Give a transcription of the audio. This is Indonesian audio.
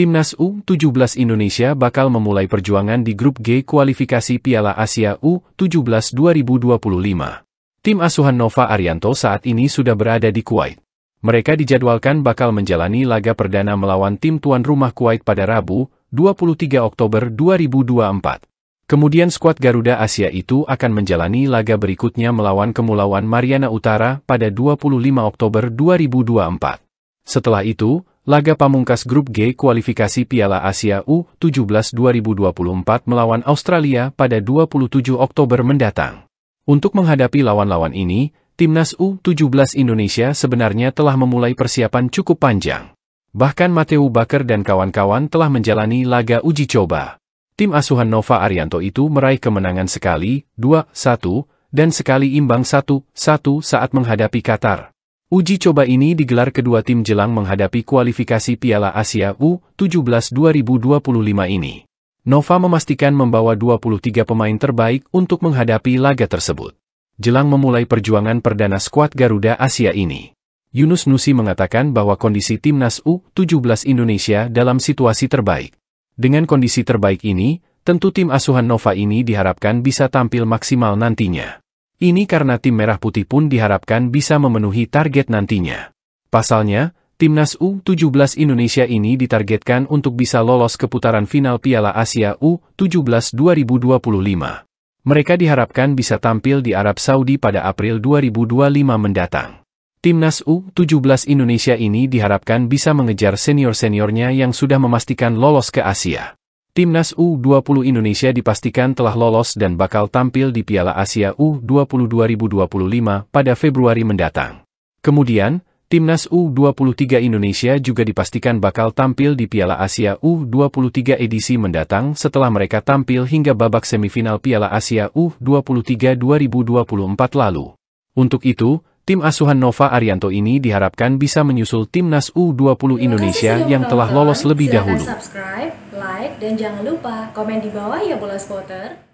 Timnas U17 Indonesia bakal memulai perjuangan di grup G kualifikasi Piala Asia U17 2025. Tim asuhan Nova Arianto saat ini sudah berada di Kuwait. Mereka dijadwalkan bakal menjalani laga perdana melawan tim tuan rumah Kuwait pada Rabu, 23 Oktober 2024. Kemudian skuad Garuda Asia itu akan menjalani laga berikutnya melawan Kemulauan Mariana Utara pada 25 Oktober 2024. Setelah itu, Laga pamungkas Grup G kualifikasi Piala Asia U17 2024 melawan Australia pada 27 Oktober mendatang. Untuk menghadapi lawan-lawan ini, Timnas U17 Indonesia sebenarnya telah memulai persiapan cukup panjang. Bahkan Mateu Bakar dan kawan-kawan telah menjalani laga uji coba. Tim asuhan Nova Arianto itu meraih kemenangan sekali, 2-1, dan sekali imbang 1-1 saat menghadapi Qatar. Uji coba ini digelar kedua tim jelang menghadapi kualifikasi Piala Asia U17 2025 ini. Nova memastikan membawa 23 pemain terbaik untuk menghadapi laga tersebut. Jelang memulai perjuangan perdana skuad Garuda Asia ini. Yunus Nusi mengatakan bahwa kondisi timnas U17 Indonesia dalam situasi terbaik. Dengan kondisi terbaik ini, tentu tim asuhan Nova ini diharapkan bisa tampil maksimal nantinya. Ini karena tim merah putih pun diharapkan bisa memenuhi target nantinya. Pasalnya, timnas U17 Indonesia ini ditargetkan untuk bisa lolos ke putaran final Piala Asia U17 2025. Mereka diharapkan bisa tampil di Arab Saudi pada April 2025 mendatang. Timnas U17 Indonesia ini diharapkan bisa mengejar senior-seniornya yang sudah memastikan lolos ke Asia. Timnas U20 Indonesia dipastikan telah lolos dan bakal tampil di Piala Asia U20 2025 pada Februari mendatang. Kemudian, Timnas U23 Indonesia juga dipastikan bakal tampil di Piala Asia U23 edisi mendatang setelah mereka tampil hingga babak semifinal Piala Asia U23 2024 lalu. Untuk itu, tim asuhan Nova Arianto ini diharapkan bisa menyusul Timnas U20 Indonesia yang telah lolos lebih dahulu like dan jangan lupa komen di bawah ya bola spotter.